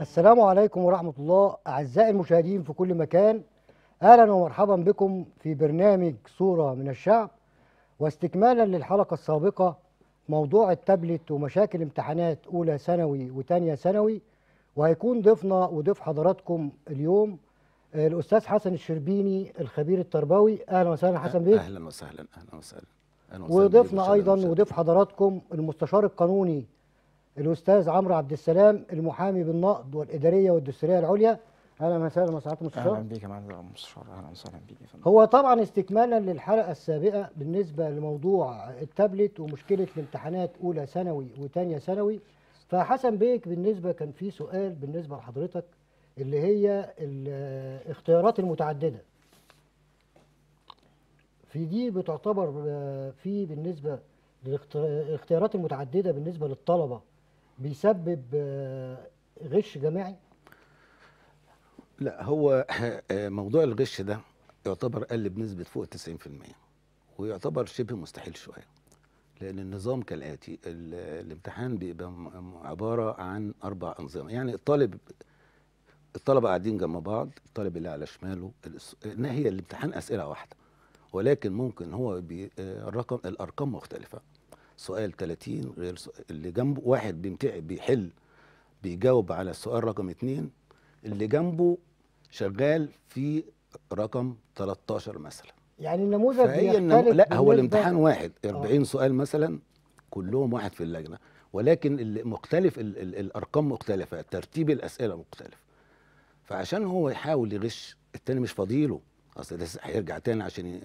السلام عليكم ورحمة الله أعزائي المشاهدين في كل مكان أهلا ومرحبا بكم في برنامج صورة من الشعب واستكمالا للحلقة السابقة موضوع التابلت ومشاكل امتحانات أولى ثانوي وتانية ثانوي وهيكون ضيفنا وضيف حضراتكم اليوم الأستاذ حسن الشربيني الخبير التربوي أهلا وسهلا حسن بيه أهلا وسهلا أهلا وسهلا وضيفنا أيضا وضيف حضراتكم المستشار القانوني الاستاذ عمرو عبد السلام المحامي بالنقد والاداريه والدستوريه العليا اهلا وسهلا مساعده مستشار اهلا بيك يا معلم المستشار اهلا وسهلا بيك هو طبعا استكمالا للحلقه السابقه بالنسبه لموضوع التابلت ومشكله الامتحانات اولى ثانوي وثانيه ثانوي فحسن بيك بالنسبه كان في سؤال بالنسبه لحضرتك اللي هي الاختيارات المتعدده في دي بتعتبر آه، في بالنسبه للاختيارات المتعدده بالنسبه للطلبه بيسبب آه، غش جماعي؟ لا هو آه، موضوع الغش ده يعتبر قل بنسبة فوق 90% ويعتبر شبه مستحيل شوية لأن النظام كالآتي الامتحان بيبقى عبارة عن أربع أنظمة يعني الطالب الطلبة قاعدين جنب بعض الطالب اللي على شماله هي الامتحان أسئلة واحدة ولكن ممكن هو آه، الرقم الأرقام مختلفة سؤال 30 غير سؤال اللي جنبه واحد بيحل بيجاوب على السؤال رقم 2 اللي جنبه شغال في رقم 13 مثلا يعني النموذج بيختلف النمو... لا هو الامتحان واحد 40 أوه. سؤال مثلا كلهم واحد في اللجنه ولكن اللي مختلف ال ال الارقام مختلفه ترتيب الاسئله مختلف فعشان هو يحاول يغش التاني مش فاضيله اصل ده هيرجع تاني عشان ي...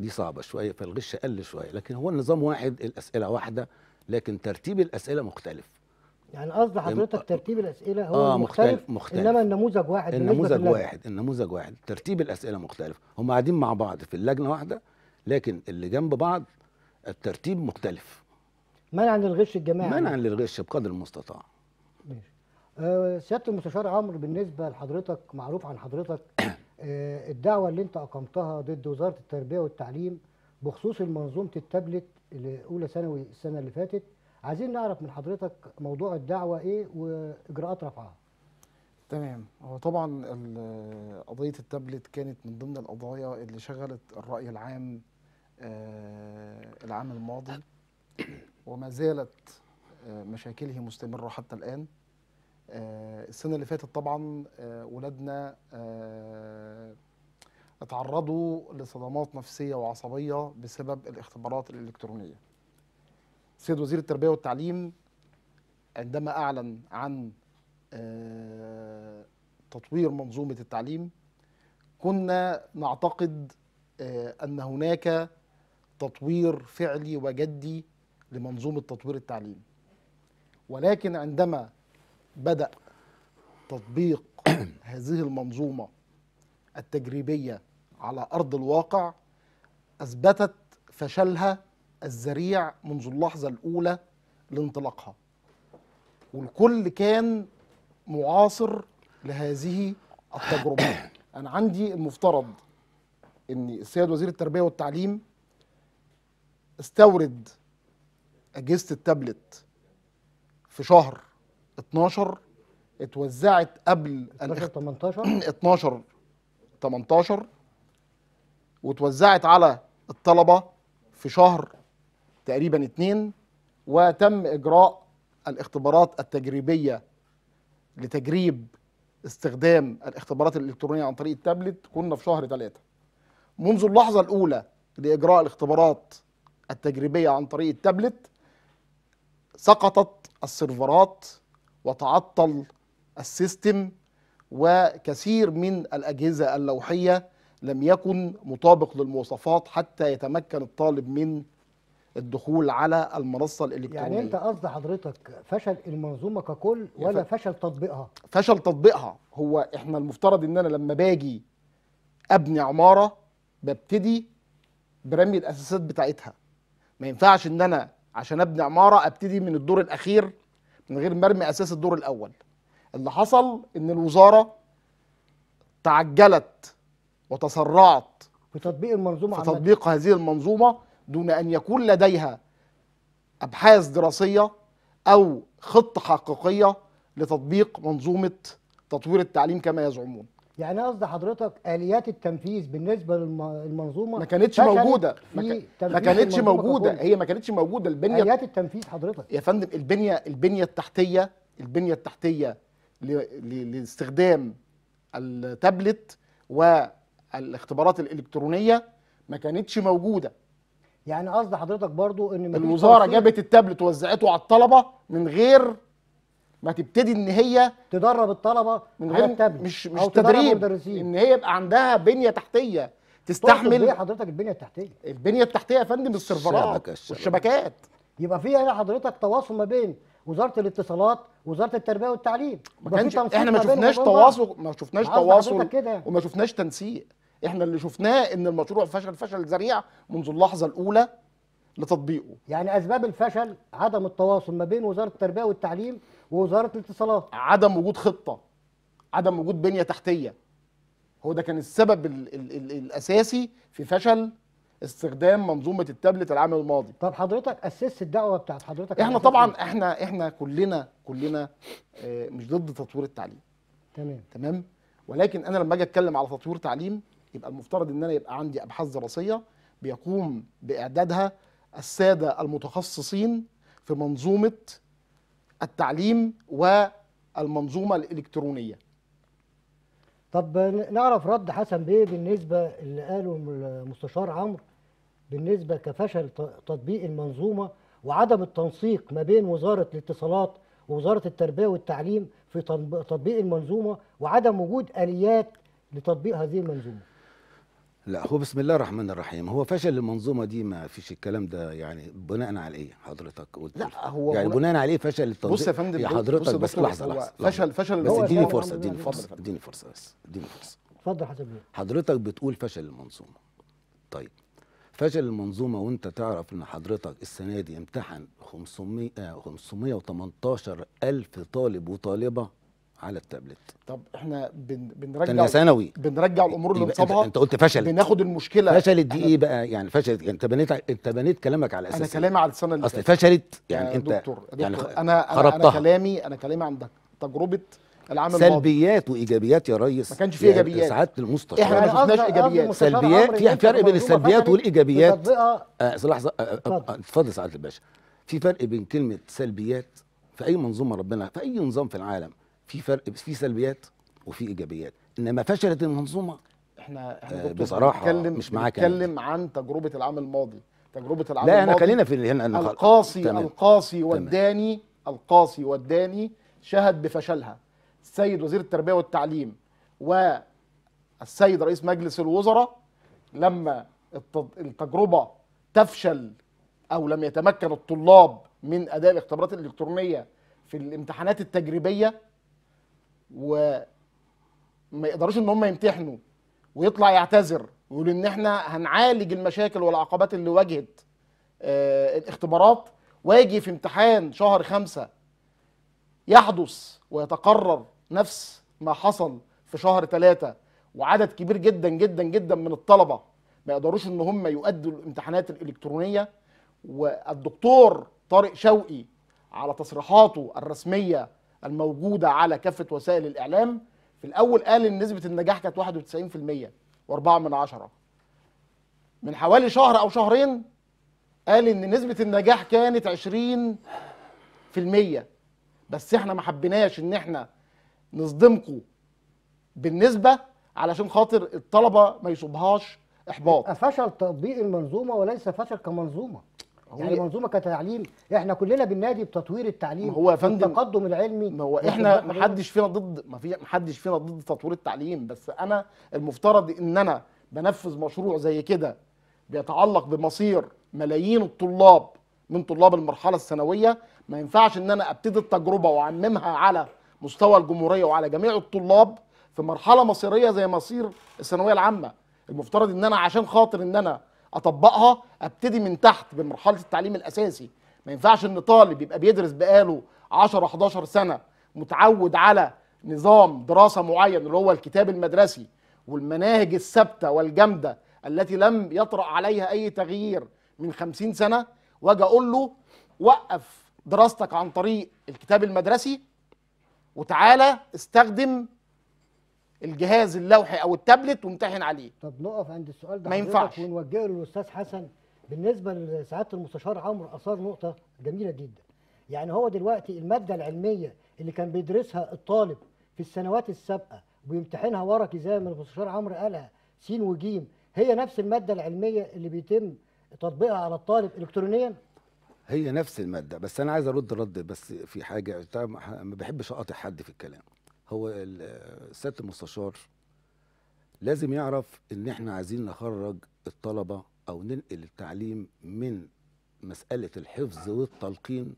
دي صعبه شويه فالغش قل شويه لكن هو النظام واحد الاسئله واحده لكن ترتيب الاسئله مختلف يعني قصد حضرتك ترتيب الاسئله هو آه مختلف, مختلف, انما النموذج واحد النموذج واحد النموذج واحد ترتيب الاسئله مختلف هم قاعدين مع بعض في اللجنه واحده لكن اللي جنب بعض الترتيب مختلف منعا للغش الجماعي منعا للغش بقدر المستطاع ماشي أه سياده المستشار عمرو بالنسبه لحضرتك معروف عن حضرتك آه، الدعوة اللي انت أقمتها ضد وزارة التربية والتعليم بخصوص المنظومه التابلت لأولى ثانوي السنة اللي فاتت عايزين نعرف من حضرتك موضوع الدعوة إيه وإجراءات رفعها تمام هو طبعا قضية التابلت كانت من ضمن القضايا اللي شغلت الرأي العام آه، العام الماضي وما زالت آه، مشاكله مستمرة حتى الآن آه، السنه اللي فاتت طبعا آه، ولادنا آه، اتعرضوا لصدمات نفسيه وعصبيه بسبب الاختبارات الالكترونيه سيد وزير التربيه والتعليم عندما اعلن عن تطوير منظومه التعليم كنا نعتقد ان هناك تطوير فعلي وجدي لمنظومه تطوير التعليم ولكن عندما بدأ تطبيق هذه المنظومة التجريبية على أرض الواقع أثبتت فشلها الذريع منذ اللحظة الأولى لانطلاقها والكل كان معاصر لهذه التجربة أنا عندي المفترض أن السيد وزير التربية والتعليم استورد أجهزة التابلت في شهر 12 اتوزعت قبل 12 18 12 18 واتوزعت على الطلبه في شهر تقريبا 2 وتم اجراء الاختبارات التجريبيه لتجريب استخدام الاختبارات الالكترونيه عن طريق التابلت كنا في شهر 3 منذ اللحظه الاولى لاجراء الاختبارات التجريبيه عن طريق التابلت سقطت السيرفرات وتعطل السيستم وكثير من الأجهزة اللوحية لم يكن مطابق للمواصفات حتى يتمكن الطالب من الدخول على المنصه الالكترونيه يعني انت قصد حضرتك فشل المنظومه ككل ولا ف... فشل تطبيقها فشل تطبيقها هو احنا المفترض ان انا لما باجي ابني عماره ببتدي برمي الاساسات بتاعتها ما ينفعش ان انا عشان ابني عماره ابتدي من الدور الاخير من غير مرمي اساس الدور الاول اللي حصل ان الوزاره تعجلت وتسرعت في تطبيق المنظومه في تطبيق هذه المنظومه دون ان يكون لديها ابحاث دراسيه او خطه حقيقيه لتطبيق منظومه تطوير التعليم كما يزعمون يعني قصدي حضرتك اليات التنفيذ بالنسبه للمنظومه ما كانتش موجوده ما, ما كانتش موجوده هي ما كانتش موجوده البنيه اليات التنفيذ حضرتك يا فندم البنيه البنيه التحتيه البنيه التحتيه لاستخدام التابلت والاختبارات الالكترونيه ما كانتش موجوده يعني قصدي حضرتك برضو ان الوزاره جابت التابلت ووزعته على الطلبه من غير ما تبتدي ان هي تدرب الطلبه من غير التابلت مش مش تدريب ان هي يبقى عندها بنيه تحتيه تستحمل ايه حضرتك البنيه التحتيه البنيه التحتيه يا فندم السيرفرات والشبكات يبقى فيها يا حضرتك تواصل ما بين وزاره الاتصالات وزاره التربيه والتعليم ما كانش احنا ما شفناش تواصل ما شفناش تواصل وما شفناش تنسيق احنا اللي شفناه ان المشروع فشل فشل ذريع منذ اللحظه الاولى لتطبيقه يعني اسباب الفشل عدم التواصل ما بين وزاره التربيه والتعليم ووزاره الاتصالات عدم وجود خطه عدم وجود بنيه تحتيه هو ده كان السبب الـ الـ الـ الاساسي في فشل استخدام منظومه التابلت العام الماضي طب حضرتك اسست الدعوه بتاعت حضرتك احنا طبعا إيه؟ احنا احنا كلنا كلنا آه، مش ضد تطوير التعليم تمام تمام ولكن انا لما اجي اتكلم على تطوير تعليم يبقى المفترض ان انا يبقى عندي ابحاث دراسيه بيقوم باعدادها الساده المتخصصين في منظومه التعليم والمنظومه الالكترونيه طب نعرف رد حسن بيه بالنسبه اللي قاله المستشار عمرو بالنسبه كفشل تطبيق المنظومه وعدم التنسيق ما بين وزاره الاتصالات ووزاره التربيه والتعليم في تطبيق المنظومه وعدم وجود اليات لتطبيق هذه المنظومه لا هو بسم الله الرحمن الرحيم هو فشل المنظومه دي ما فيش الكلام ده يعني بناء على ايه حضرتك قلت لا هو يعني بناء على ايه فشل التنظيم بص يا فندم حضرتك بص, بس, بس لحظه لحظه فشل فشل بس اديني فرصه اديني يعني فرصه اديني فرصه بس اديني فرصه اتفضل حضرتك بتقول فشل المنظومه طيب فشل المنظومه وانت تعرف ان حضرتك السنه دي امتحن 500 518 آه، الف طالب وطالبه على التابلت طب احنا بن... بنرجع تانية ثانوي بنرجع الامور اللي لنصابها انت قلت فشلت بناخد المشكله فشلت دي ايه بقى يعني فشلت يعني انت بنيت انت بنيت كلامك على اساس انا كلامي على السنه اللي اصل فشلت يعني انت دكتور, يعني دكتور يعني انا انا, أنا كلامي انا كلامي عن تجربه العام الماضي سلبيات وايجابيات يا ريس ما كانش في ايجابيات سعاده المستشار احنا ما شفناش ايجابيات سلبيات في فرق بين السلبيات والايجابيات آه، لحظه آه، آه، اتفضل سعاده الباشا في فرق بين كلمه سلبيات في اي منظومه ربنا في اي نظام في العالم في فرق في سلبيات وفي ايجابيات انما فشلت المنظومه احنا احنا آه بصراحه بنتكلم مش معاك يعني. بنتكلم عن تجربه العام الماضي تجربه العام لا الماضي لا احنا خلينا في هنا القاسي تمام. القاسي والداني القاسي والداني شهد بفشلها السيد وزير التربيه والتعليم والسيد رئيس مجلس الوزراء لما التجربه تفشل او لم يتمكن الطلاب من اداء الاختبارات الالكترونيه في الامتحانات التجريبيه وما يقدروش ان هم يمتحنوا ويطلع يعتذر ويقول ان احنا هنعالج المشاكل والعقبات اللي واجهت آه، الاختبارات واجي في امتحان شهر خمسة يحدث ويتقرر نفس ما حصل في شهر ثلاثة وعدد كبير جدا جدا جدا من الطلبة ما يقدروش ان هم يؤدوا الامتحانات الالكترونية والدكتور طارق شوقي على تصريحاته الرسمية الموجوده على كافه وسائل الاعلام في الاول قال ان نسبه النجاح كانت 91% و4 من عشرة من حوالي شهر او شهرين قال ان نسبه النجاح كانت 20% بس احنا ما حبيناش ان احنا نصدمكم بالنسبه علشان خاطر الطلبه ما يصبهاش احباط فشل تطبيق المنظومه وليس فشل كمنظومه يعني منظومه كتعليم احنا كلنا بالنادي بتطوير التعليم هو التقدم العلمي ما هو احنا ما حدش فينا ضد ما في ما حدش فينا ضد تطوير التعليم بس انا المفترض ان انا بنفذ مشروع زي كده بيتعلق بمصير ملايين الطلاب من طلاب المرحله الثانويه ما ينفعش ان انا ابتدي التجربه واعممها على مستوى الجمهوريه وعلى جميع الطلاب في مرحله مصيريه زي مصير الثانويه العامه المفترض ان انا عشان خاطر ان انا اطبقها ابتدي من تحت بمرحله التعليم الاساسي ما ينفعش ان طالب يبقى بيدرس بقاله 10 11 سنه متعود على نظام دراسه معين اللي هو الكتاب المدرسي والمناهج الثابته والجامده التي لم يطرأ عليها اي تغيير من 50 سنه واجي اقول له وقف دراستك عن طريق الكتاب المدرسي وتعالى استخدم الجهاز اللوحي او التابلت وامتحن عليه طب نقف عند السؤال ده ما ينفعش ونوجهه للاستاذ حسن بالنسبه لسعاده المستشار عمرو اثار نقطه جميله جدا يعني هو دلوقتي الماده العلميه اللي كان بيدرسها الطالب في السنوات السابقه ويمتحنها ورقي زي ما المستشار عمرو قالها س وج هي نفس الماده العلميه اللي بيتم تطبيقها على الطالب الكترونيا هي نفس الماده بس انا عايز ارد رد بس في حاجه ما بحبش اقاطع حد في الكلام هو سياده المستشار لازم يعرف ان احنا عايزين نخرج الطلبه او ننقل التعليم من مساله الحفظ والتلقين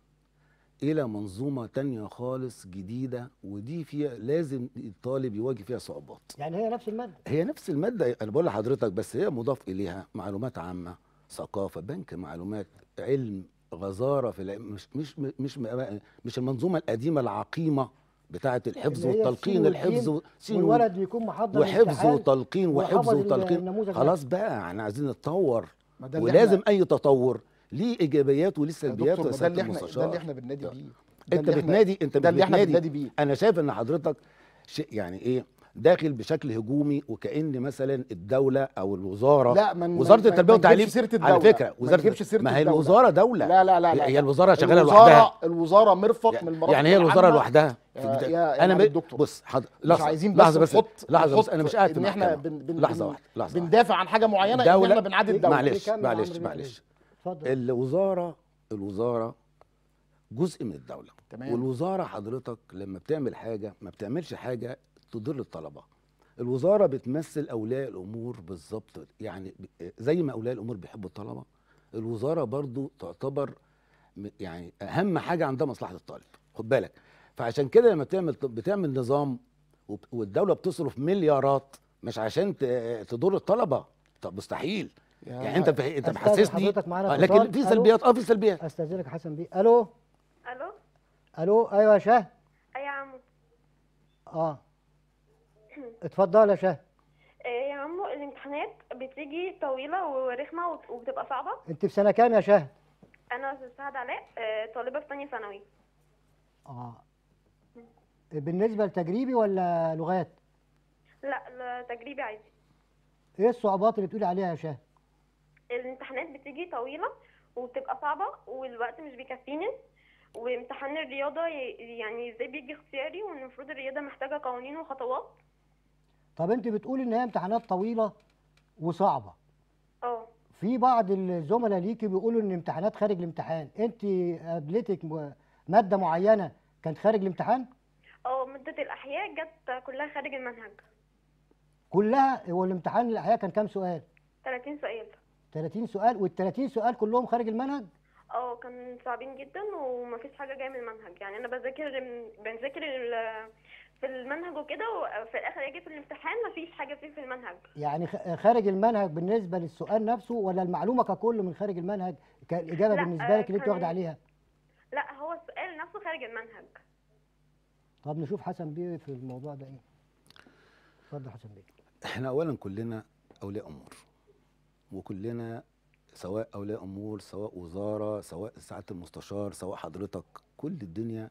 الى منظومه تانية خالص جديده ودي فيها لازم الطالب يواجه فيها صعوبات يعني هي نفس الماده هي نفس الماده انا بقول لحضرتك بس هي مضاف اليها معلومات عامه ثقافه بنك معلومات علم غزاره في العلم مش مش مش مش المنظومه القديمه العقيمه بتاعه الحفظ والتلقين الحفظ سين والولد بيكون محضر وحفظ وتلقين وحفظ وتلقين خلاص بقى احنا عايزين نتطور ولازم اي تطور ليه ايجابيات وليه سلبيات ده اللي احنا ده اللي احنا بننادي بيه انت بتنادي انت بتنادي انا شايف ان حضرتك شيء يعني ايه داخل بشكل هجومي وكان مثلا الدوله او الوزاره لا من وزاره التربيه والتعليم على فكره وزاره ما, سيرة ما هي الوزاره دوله لا لا لا, لا هي الوزاره شغاله لوحدها الوزاره مرفق يعني من المرافق يعني هي الوزاره لوحدها يا يا انا الدكتور بص لحظه مش عايزين بس لحظه بس لحظه بس انا مش قاعد ان احنا بن بن لحظه واحده لحظه بندافع عن حاجه معينه ان احنا بنعدي الدوله معلش معلش معلش إيه؟ الوزاره الوزاره جزء من الدوله تمام والوزاره حضرتك لما بتعمل حاجه ما بتعملش حاجه تضر الطلبه الوزاره بتمثل اولياء الامور بالظبط يعني زي ما اولياء الامور بيحبوا الطلبه الوزاره برضو تعتبر يعني اهم حاجه عندها مصلحه الطالب خد بالك فعشان كده لما بتعمل بتعمل نظام والدوله بتصرف مليارات مش عشان تضر الطلبه طب مستحيل يعني, يعني انت بح... انت محسسني آه، لكن في سلبيات اه في سلبيات استاذنك حسن بيه الو الو الو ايوه يا شاه ايوه يا عمو اه اتفضل يا شهد آه، يا عمو الامتحانات بتيجي طويله ورخمه وبتبقى صعبه انت في سنه كام يا شهد انا استاذ سعد علاء آه، طالبه في ثانيه ثانوي اه بالنسبه لتجريبي ولا لغات لا تجريبي عادي ايه الصعوبات اللي بتقولي عليها يا شهد الامتحانات بتيجي طويله وبتبقى صعبه والوقت مش بيكفيني وامتحان الرياضه يعني ازاي بيجي اختياري والمفروض الرياضه محتاجه قوانين وخطوات طب انت بتقولي ان هي امتحانات طويله وصعبه اه في بعض الزملاء ليكي بيقولوا ان امتحانات خارج الامتحان انت قابلتك ماده معينه كانت خارج الامتحان اه ماده الاحياء جت كلها خارج المنهج كلها هو الامتحان الاحياء كان كام سؤال 30 سؤال 30 سؤال وال 30 سؤال كلهم خارج المنهج اه كان صعبين جدا ومفيش حاجه جايه من المنهج يعني انا بذاكر بنذاكر في المنهج وكده وفي الاخر اجي في الامتحان مفيش حاجه فيه في المنهج يعني خارج المنهج بالنسبه للسؤال نفسه ولا المعلومه ككل من خارج المنهج كالاجابه بالنسبه لك اللي انت واخده عليها لا هو السؤال نفسه خارج المنهج طب نشوف حسن بيه في الموضوع ده ايه اتفضل حسن بيه احنا اولا كلنا اولياء امور وكلنا سواء اولياء امور سواء وزاره سواء سعاده المستشار سواء حضرتك كل الدنيا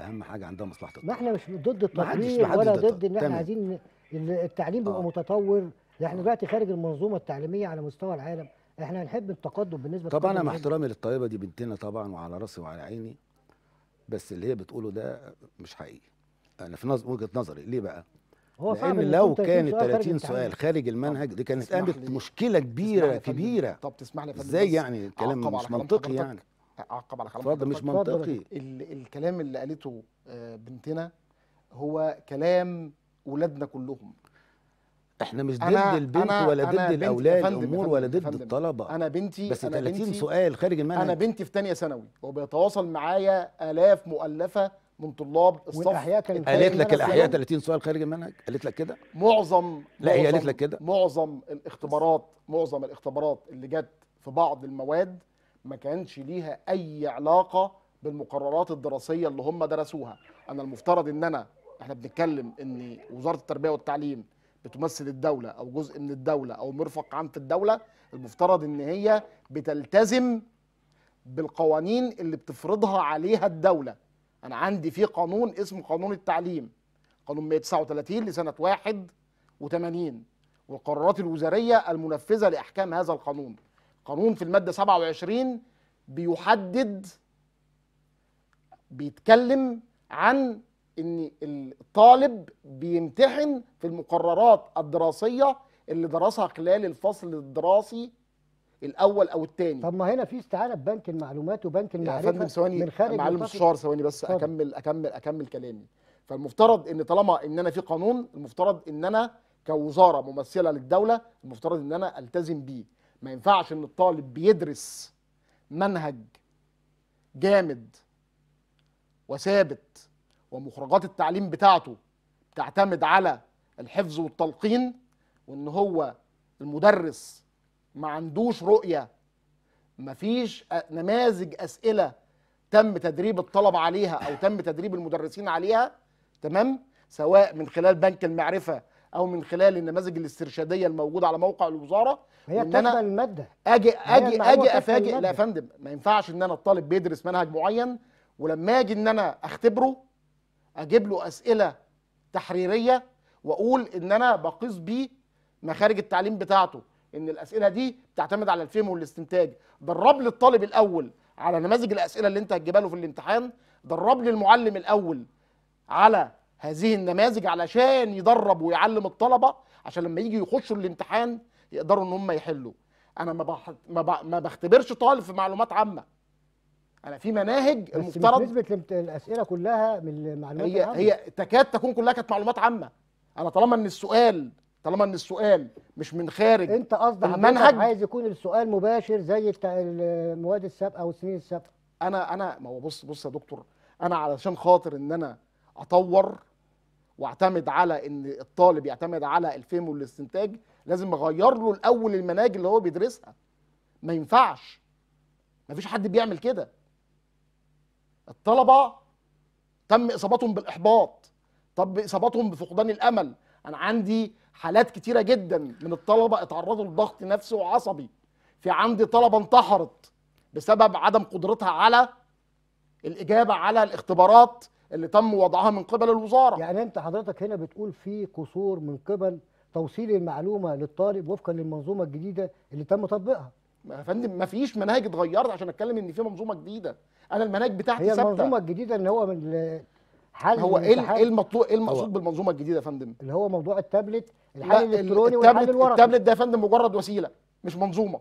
اهم حاجه عندها مصلحه الطالب ما احنا مش ضد التطوير ولا ضد ان احنا عايزين التعليم يبقى آه. متطور احنا آه. دلوقتي خارج المنظومه التعليميه على مستوى العالم احنا هنحب التقدم بالنسبه طبعا انا مع احترامي للطالبه دي بنتنا طبعا وعلى راسي وعلى عيني بس اللي هي بتقوله ده مش حقيقي انا في نظر وجهه نظري ليه بقى هو لان لو كان 30 سؤال خارج المنهج دي كانت قامت مشكله كبيره كبيره طب تسمح لي ازاي يعني الكلام مش منطقي يعني اعقب على خلاص اتفضل مش منطقي الكلام اللي قالته آه، بنتنا هو كلام ولادنا كلهم احنا مش ضد البنت ولا ضد الاولاد الامور ولا ضد الطلبه انا بنتي بس أنا 30 بنتي سؤال خارج المنهج انا بنتي في ثانيه ثانوي وبيتواصل معايا الاف مؤلفه من طلاب الصف كانت قالت لك الاحياء 30 سؤال خارج المنهج قالت لك كده معظم لا هي قالت لك كده معظم الاختبارات معظم الاختبارات اللي جت في بعض المواد ما كانش ليها اي علاقه بالمقررات الدراسيه اللي هم درسوها انا المفترض ان انا احنا بنتكلم ان وزاره التربيه والتعليم بتمثل الدوله او جزء من الدوله او مرفق عام في الدوله المفترض ان هي بتلتزم بالقوانين اللي بتفرضها عليها الدوله انا عندي في قانون اسمه قانون التعليم قانون 139 لسنه 81 والقرارات الوزاريه المنفذه لاحكام هذا القانون قانون في الماده 27 بيحدد بيتكلم عن ان الطالب بيمتحن في المقررات الدراسيه اللي درسها خلال الفصل الدراسي الاول او الثاني طب ما هنا في استعانه ببنك المعلومات وبنك المعرفه يا فندم ثواني من خارج معلم الشار ثواني بس فضل. اكمل اكمل اكمل كلامي فالمفترض ان طالما ان انا في قانون المفترض ان انا كوزاره ممثله للدوله المفترض ان انا التزم بيه ما ينفعش ان الطالب بيدرس منهج جامد وثابت ومخرجات التعليم بتاعته بتعتمد على الحفظ والتلقين وان هو المدرس ما عندوش رؤيه ما فيش نماذج اسئله تم تدريب الطلبه عليها او تم تدريب المدرسين عليها تمام سواء من خلال بنك المعرفه او من خلال النماذج الاسترشاديه الموجوده على موقع الوزاره هي بتشمل الماده اجي اجي اجي افاجئ لا يا فندم ما ينفعش ان انا الطالب بيدرس منهج معين ولما اجي ان انا اختبره اجيب له اسئله تحريريه واقول ان انا بقيس بيه مخارج التعليم بتاعته ان الاسئله دي بتعتمد على الفهم والاستنتاج درب لي الطالب الاول على نماذج الاسئله اللي انت هتجيبها له في الامتحان درب لي المعلم الاول على هذه النماذج علشان يدرب ويعلم الطلبه عشان لما يجوا يخشوا الامتحان يقدروا ان هم يحلوا انا ما بح... ما, ب... ما بختبرش طالب في معلومات عامه انا في مناهج بس المفترض نسبه الاسئله كلها من المعلومات هي العامة. هي تكاد تكون كلها كانت معلومات عامه انا طالما ان السؤال طالما ان السؤال مش من خارج انت قصدك المنهج عايز يكون السؤال مباشر زي المواد السابقه والسنين السابقه انا انا ما هو بص بص يا دكتور انا علشان خاطر ان انا اطور واعتمد على ان الطالب يعتمد على الفهم والاستنتاج لازم اغير له الاول المناهج اللي هو بيدرسها ما ينفعش ما فيش حد بيعمل كده الطلبه تم اصابتهم بالاحباط طب اصابتهم بفقدان الامل انا عندي حالات كتيره جدا من الطلبه اتعرضوا لضغط نفسي وعصبي في عندي طلبه انتحرت بسبب عدم قدرتها على الاجابه على الاختبارات اللي تم وضعها من قبل الوزاره يعني انت حضرتك هنا بتقول في قصور من قبل توصيل المعلومه للطالب وفقا للمنظومه الجديده اللي تم تطبيقها يا فندم ما فيش مناهج اتغيرت عشان اتكلم ان في منظومه جديده انا المناهج بتاعتي ثابته هي المنظومه الجديده ان هو من حل هو ايه, إيه المطلوب ايه المقصود بالمنظومه الجديده يا فندم اللي هو موضوع التابلت الحل الالكتروني والحل الورقي التابلت ده يا فندم مجرد وسيله مش منظومه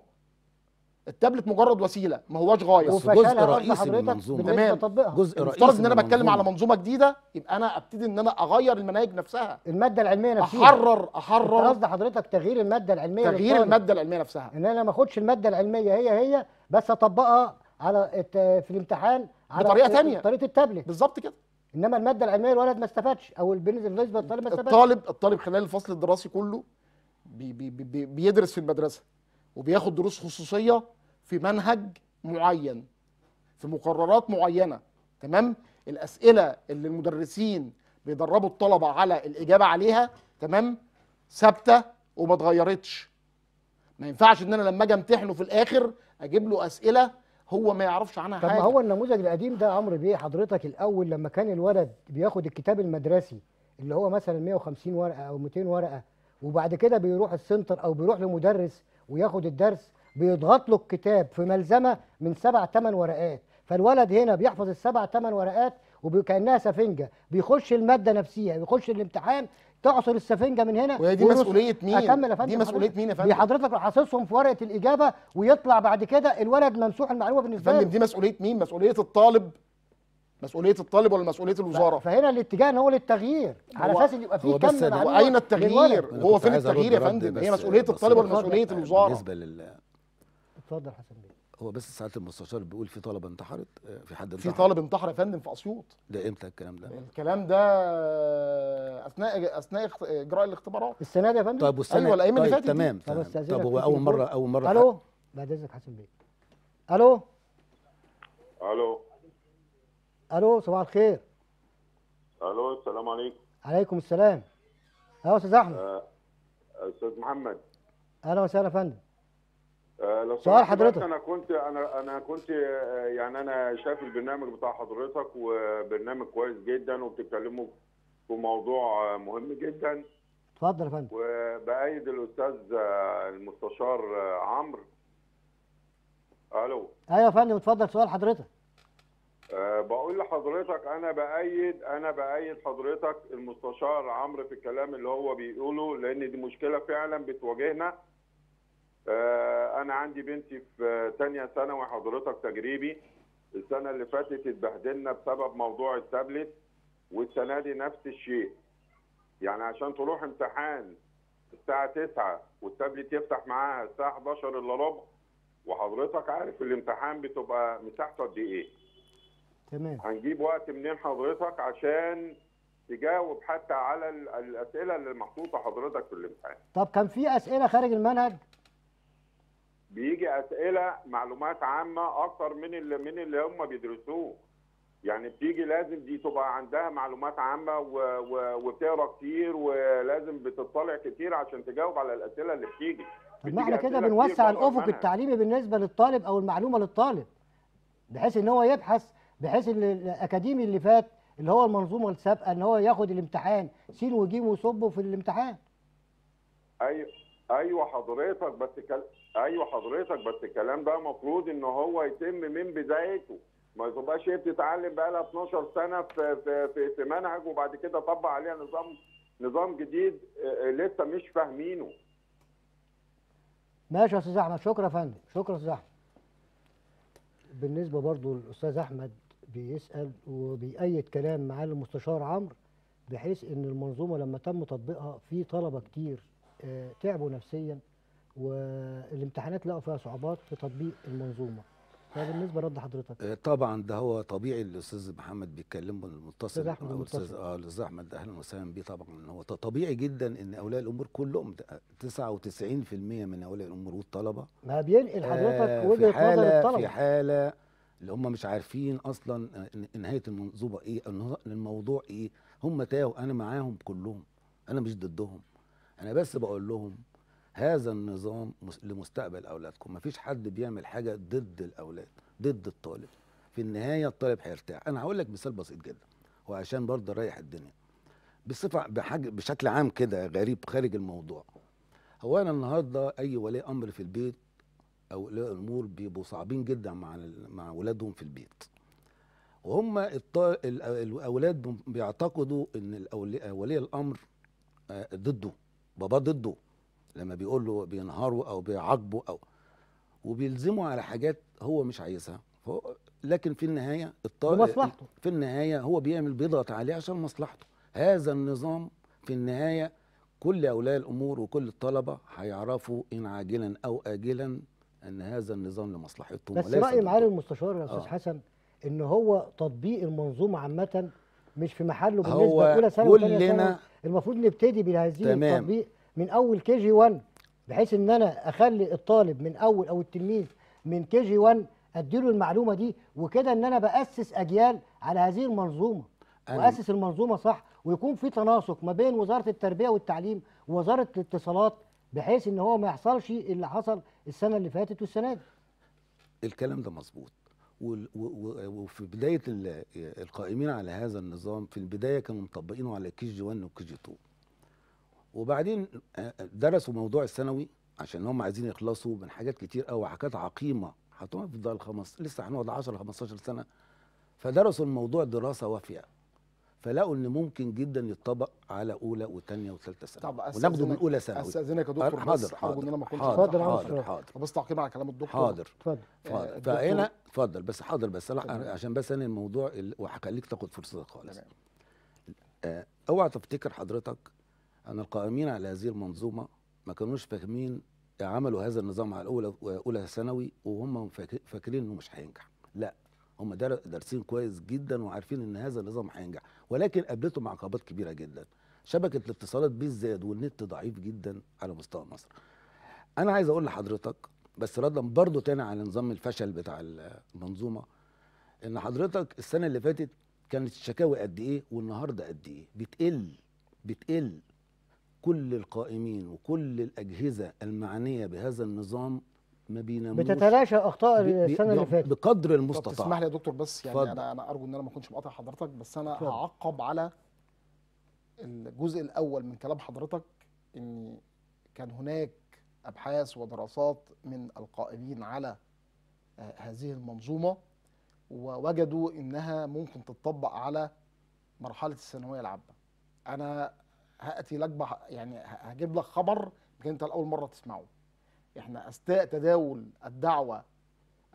التابلت مجرد وسيله ما هواش غايه بس جزء رئيسي من المنظومه تمام جزء رئيسي ان انا بتكلم على منظومه جديده يبقى انا ابتدي ان انا اغير المناهج نفسها الماده العلميه نفسها احرر احرر قصد حضرتك تغيير الماده العلميه تغيير الماده العلميه نفسها ان انا ما اخدش الماده العلميه هي هي بس اطبقها على في الامتحان على بطريقه ثانيه طريقه التابلت بالظبط كده انما الماده العلميه الولد ما استفادش او بالنسبه للطالب ما استفادش الطالب الطالب خلال الفصل الدراسي كله بي بي بي بيدرس في المدرسه وبياخد دروس خصوصيه في منهج معين في مقررات معينه تمام الاسئله اللي المدرسين بيدربوا الطلبه على الاجابه عليها تمام ثابته وما اتغيرتش ما ينفعش ان انا لما اجي امتحنه في الاخر اجيب له اسئله هو ما يعرفش عنها طب حاجه طب ما هو النموذج القديم ده عمرو بيه حضرتك الاول لما كان الولد بياخد الكتاب المدرسي اللي هو مثلا 150 ورقه او 200 ورقه وبعد كده بيروح السنتر او بيروح لمدرس وياخد الدرس بيضغط له الكتاب في ملزمه من سبع ثمان ورقات فالولد هنا بيحفظ السبع ثمان ورقات وكانها سفنجه بيخش الماده نفسيها بيخش الامتحان تعصر السفنجه من هنا وهي دي مسؤوليه مين؟ اكمل يا فندم دي مسؤوليه مين يا فندم؟ دي حضرتك حاصصهم في ورقه الاجابه ويطلع بعد كده الولد ممسوح المعلومه بالنسبه له فندم دي مسؤوليه مين؟ مسؤوليه الطالب مسؤوليه الطالب ولا مسؤوليه الوزاره فهنا الاتجاه ان هو للتغيير على اساس ان يبقى في كم معلومه اين التغيير هو فين التغيير يا فندم هي مسؤوليه الطالب ولا مسؤوليه الوزاره بالنسبه لل اتفضل حسن بيه هو بس ساعات المستشار بيقول في طلبه انتحرت في حد انتحر في طالب انتحر يا فندم في اسيوط ده امتى الكلام ده؟ الكلام ده اثناء اثناء اجراء الاختبارات السنه دي يا فندم طيب والسنه ايوه الايام اللي طيب، فاتت تمام طب هو اول مره اول مره الو بعد اذنك حسن بيه الو الو الو صباح الخير الو السلام عليكم عليكم السلام يا استاذ احمد آه، استاذ محمد اهلا وسهلا يا فندم آه، سؤال حضرتك انا كنت انا انا كنت آه، يعني انا شايف البرنامج بتاع حضرتك وبرنامج كويس جدا وبتتكلموا في موضوع مهم جدا اتفضل يا فندم وبأيد الاستاذ المستشار عمرو الو ايوه يا فندم اتفضل سؤال حضرتك أه، بقول لحضرتك انا بايد انا بايد حضرتك المستشار عمرو في الكلام اللي هو بيقوله لان دي مشكله فعلا بتواجهنا أه، انا عندي بنتي في ثانيه ثانوي حضرتك تجريبي السنه اللي فاتت اتبهدلنا بسبب موضوع التابلت والسنه دي نفس الشيء يعني عشان تروح امتحان الساعه 9 والتابلت يفتح معاها الساعه 11 الا ربع وحضرتك عارف الامتحان بتبقى مساحته قد ايه تمام هنجيب وقت منين حضرتك عشان تجاوب حتى على الاسئله اللي محطوطه حضرتك في الامتحان طب كان في اسئله خارج المنهج بيجي اسئله معلومات عامه اكتر من اللي من اللي هم بيدرسوه يعني بتيجي لازم دي تبقى عندها معلومات عامه وبتقرا كتير ولازم بتطلع كتير عشان تجاوب على الاسئله اللي بتيجي طب ما احنا كده بنوسع الافق التعليمي بالنسبه للطالب او المعلومه للطالب بحيث ان هو يبحث بحيث ان الاكاديمي اللي فات اللي هو المنظومه السابقه ان هو ياخد الامتحان س وج وصبه في الامتحان ايوه ايوه حضرتك بس كل... ايوه حضرتك بس الكلام ده المفروض ان هو يتم من بدايته ما تبقاش هي بتتعلم بقى لها 12 سنه في في في, في منهج وبعد كده طبق عليها نظام نظام جديد آه، آه، لسه مش فاهمينه ماشي يا استاذ احمد شكرا يا فندم شكرا يا استاذ احمد بالنسبه برضو للاستاذ احمد بيسال وبيأيد كلام معالي المستشار عمرو بحيث ان المنظومه لما تم تطبيقها في طلبه كتير آه، تعبوا نفسيا والامتحانات لقوا فيها صعوبات في تطبيق المنظومه فبالنسبه لرد حضرتك آه، طبعا ده هو طبيعي الاستاذ محمد بيتكلم المتصل او الاستاذ اه الاستاذ احمد اهلا وسهلا بيه طبعا هو طبيعي جدا ان اولياء الامور كلهم 99% من اولياء الامور والطلبه ما بينقل حضرتك آه وجهه نظر الطلبه في حاله اللي هم مش عارفين اصلا نهايه المنظومه ايه الموضوع ايه هم تاهوا انا معاهم كلهم انا مش ضدهم انا بس بقول لهم هذا النظام لمستقبل اولادكم مفيش حد بيعمل حاجه ضد الاولاد ضد الطالب في النهايه الطالب هيرتاح انا هقول لك مثال بسيط جدا وعشان برضه اريح الدنيا بصفه بحاجه بشكل عام كده غريب خارج الموضوع هو انا النهارده اي ولي امر في البيت اولياء الامور بيبقوا صعبين جدا مع مع اولادهم في البيت وهم الاولاد بيعتقدوا ان ولي الامر آه، ضده بابا ضده لما بيقول له بينهاره او بيعاقبه او وبيلزمه على حاجات هو مش عايزها لكن في النهايه الطالب في النهايه هو بيعمل بيضغط عليه عشان مصلحته هذا النظام في النهايه كل اولياء الامور وكل الطلبه هيعرفوا ان عاجلا او اجلا ان هذا النظام لمصلحتهم بس راي معالي المستشار يا استاذ آه. حسن ان هو تطبيق المنظومه عامه مش في محله بالنسبه لاولى سنه كلنا ثانوي المفروض نبتدي بهذه التطبيق من اول كي جي 1 بحيث ان انا اخلي الطالب من اول او التلميذ من كي جي 1 اديله المعلومه دي وكده ان انا باسس اجيال على هذه المنظومه واسس المنظومه صح ويكون في تناسق ما بين وزاره التربيه والتعليم ووزاره الاتصالات بحيث ان هو ما يحصلش اللي حصل السنه اللي فاتت والسنه دي الكلام ده مظبوط وفي بدايه القائمين على هذا النظام في البدايه كانوا مطبقينه على كي جي 1 وكي جي 2 وبعدين آه، درسوا موضوع الثانوي عشان هم عايزين يخلصوا من حاجات كتير قوي حاجات عقيمه هتقعد في ضل خمس لسه هنقعد 10 15 سنه فدرسوا الموضوع دراسه وافيه فلقوا ان ممكن جدا يتطبق على اولى وثانيه وثالثه ثانوي طب وناخده من اولى ثانوي استاذنك يا دكتور حاضر حاضر انا ما كنتش حاضر حاضر حاضر بس تعقيب على كلام الدكتور حاضر اتفضل آه، فهنا اتفضل بس حاضر بس عشان بس انا الموضوع وهخليك تاخد فرصتك خالص آه، اوعى تفتكر حضرتك ان القائمين على هذه المنظومه ما كانوش فاهمين عملوا هذا النظام على اولى اولى ثانوي وهم فاكرين انه مش هينجح لا هم دارسين كويس جدا وعارفين ان هذا النظام هينجح ولكن قابلته عقبات كبيره جدا شبكه الاتصالات بالذات والنت ضعيف جدا على مستوى مصر انا عايز اقول لحضرتك بس ردا برضه تاني على نظام الفشل بتاع المنظومه ان حضرتك السنه اللي فاتت كانت الشكاوي قد ايه والنهارده قد ايه بتقل بتقل كل القائمين وكل الاجهزه المعنيه بهذا النظام ما بيناموش بتتلاشى اخطاء السنه اللي فاتت بقدر المستطاع تسمح لي يا دكتور بس يعني فضل. انا انا ارجو ان انا ما اكونش مقاطع حضرتك بس انا فضل. هعقب على الجزء الاول من كلام حضرتك ان كان هناك ابحاث ودراسات من القائمين على آه، هذه المنظومه ووجدوا انها ممكن تطبق على مرحله الثانويه العامه انا هاتي لك يعني هجيب لك خبر يمكن انت لاول مره تسمعه احنا اثناء تداول الدعوه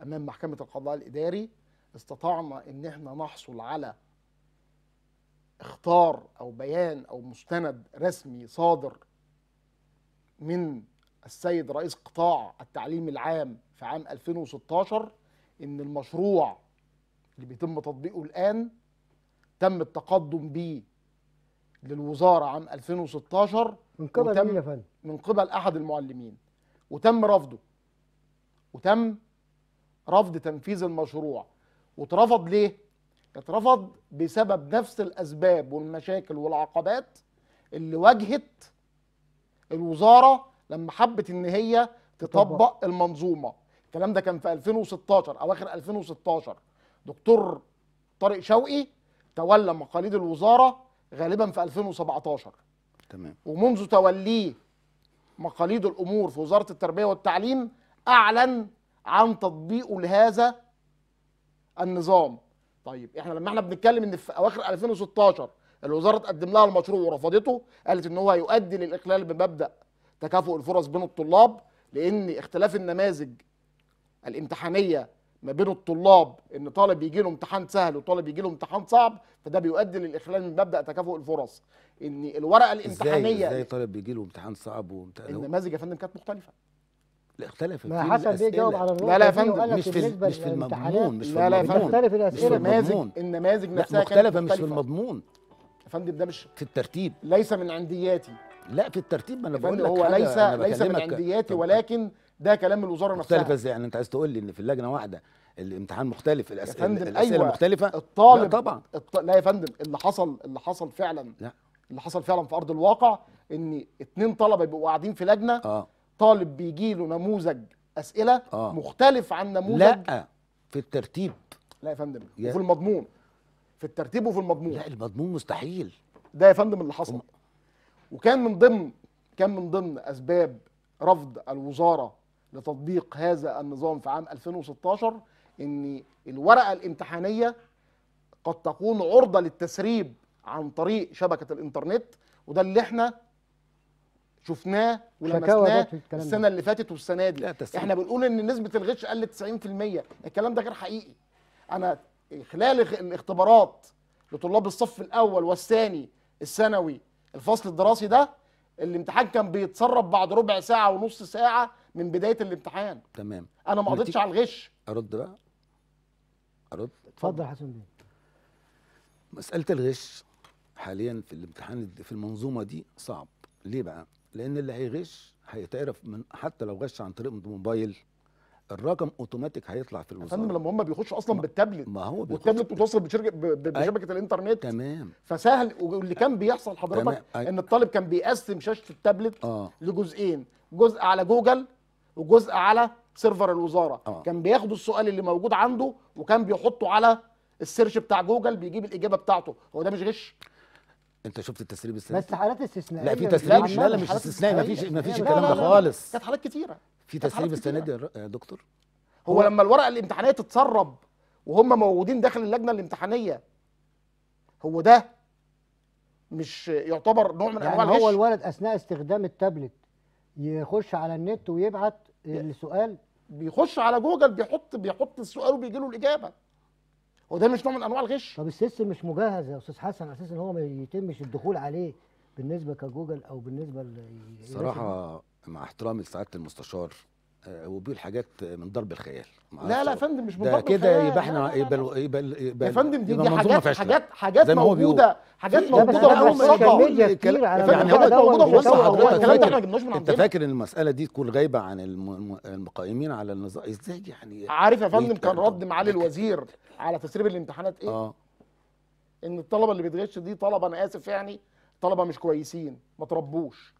امام محكمه القضاء الاداري استطعنا ان احنا نحصل على اختار او بيان او مستند رسمي صادر من السيد رئيس قطاع التعليم العام في عام 2016 ان المشروع اللي بيتم تطبيقه الان تم التقدم بيه للوزاره عام 2016 من قبل مين يا فندم؟ من قبل احد المعلمين وتم رفضه وتم رفض تنفيذ المشروع واترفض ليه؟ اترفض بسبب نفس الأسباب والمشاكل والعقبات اللي واجهت الوزارة لما حبت إن هي تطبق المنظومة الكلام ده كان في 2016 أواخر 2016 دكتور طارق شوقي تولى مقاليد الوزارة غالبا في 2017 تمام ومنذ توليه مقاليد الامور في وزاره التربيه والتعليم اعلن عن تطبيقه لهذا النظام طيب احنا لما احنا بنتكلم ان في اواخر 2016 الوزاره تقدم لها المشروع ورفضته قالت ان هو هيؤدي للاقلال بمبدا تكافؤ الفرص بين الطلاب لان اختلاف النماذج الامتحانيه ما بين الطلاب ان طالب يجي له امتحان سهل وطالب يجي له امتحان صعب فده بيؤدي للاخلال من مبدا تكافؤ الفرص ان الورقه الامتحانيه ازاي ازاي طالب بيجي له امتحان صعب وامتحان النماذج يا فندم كانت مختلفه لا اختلفت ما حسن ليه جاوب على النقطه لا لا يا فندم مش في مش في المضمون مش في المضمون لا لا مش في النماذج النماذج نفسها كانت مختلفه مش في المضمون يا فندم ده مش في الترتيب ليس من عندياتي لا في الترتيب ما انا بقول لك هو ليس ليس من عندياتي ولكن ده كلام الوزاره نفسها مختلفه ازاي يعني انت عايز تقول لي ان في اللجنه واحده الامتحان مختلف الاسئله الاسئله أيوة مختلفه الطالب لا طبعا الط... لا يا فندم اللي حصل اللي حصل فعلا لا اللي حصل فعلا في ارض الواقع ان اتنين طلبه بيبقوا قاعدين في لجنه آه. طالب بيجي له نموذج اسئله آه. مختلف عن نموذج لا في الترتيب لا يا فندم يا. وفي المضمون في الترتيب وفي المضمون لا المضمون مستحيل ده يا فندم اللي حصل وكان من ضمن كان من ضمن اسباب رفض الوزاره لتطبيق هذا النظام في عام 2016 ان الورقه الامتحانيه قد تكون عرضه للتسريب عن طريق شبكه الانترنت وده اللي احنا شفناه ولمسناه السنه اللي فاتت والسنه دي احنا بنقول ان نسبه الغش قلت 90% الكلام ده غير حقيقي انا خلال الاختبارات لطلاب الصف الاول والثاني الثانوي الفصل الدراسي ده الامتحان كان بيتسرب بعد ربع ساعه ونص ساعه من بدايه الامتحان تمام انا ما قضيتش على الغش ارد بقى ارد اتفضل حسن بيه مساله الغش حاليا في الامتحان في المنظومه دي صعب ليه بقى لان اللي هيغش هيتعرف من حتى لو غش عن طريق موبايل الرقم اوتوماتيك هيطلع في الوزاره فندم لما هم بيخشوا اصلا بالتابلت ما هو والتابلت متوصل بشركه بشبكه الانترنت تمام فسهل واللي كان بيحصل حضرتك ان الطالب كان بيقسم شاشه التابلت آه. لجزئين جزء على جوجل وجزء على سيرفر الوزاره آه. كان بياخد السؤال اللي موجود عنده وكان بيحطه على السيرش بتاع جوجل بيجيب الاجابه بتاعته هو ده مش غش انت شفت التسريب السنه بس حالات استثنائيه لا في تسريب لا لا مش استثنائي ما فيش ما فيش الكلام ده خالص كانت حالات كتيره في تسريب السنه دي يا دكتور هو, هو لما الورقه الامتحانيه تتسرب وهم موجودين داخل اللجنه الامتحانيه هو ده مش يعتبر نوع من يعني انواع الغش هو الولد اثناء استخدام التابلت يخش على النت ويبعت السؤال بيخش على جوجل بيحط بيحط السؤال وبيجي له الاجابه هو ده مش نوع من انواع الغش طب السيستم مش مجهز يا استاذ حسن على اساس ان هو ما يتمش الدخول عليه بالنسبه كجوجل او بالنسبه صراحه مع احترامي لسعاده المستشار آه، وبيقول حاجات من ضرب الخيال لا لا يا فندم مش من ضرب الخيال ده كده يبقى احنا يبقى يبقى يبقى يا فندم دي, دي حاجات حاجات حاجات موجوده حاجات موجوده في ميديا كتير على يعني حاجات موجوده وسط حضرتك الكلام ده احنا ما جبناش من عندنا انت فاكر ان المساله دي تكون غايبه عن المقيمين على النظام ازاي يعني عارف يا فندم كان رد معالي الوزير على تسريب الامتحانات ايه آه. ان الطلبه اللي بتغش دي طلبه انا اسف يعني طلبه مش كويسين ما تربوش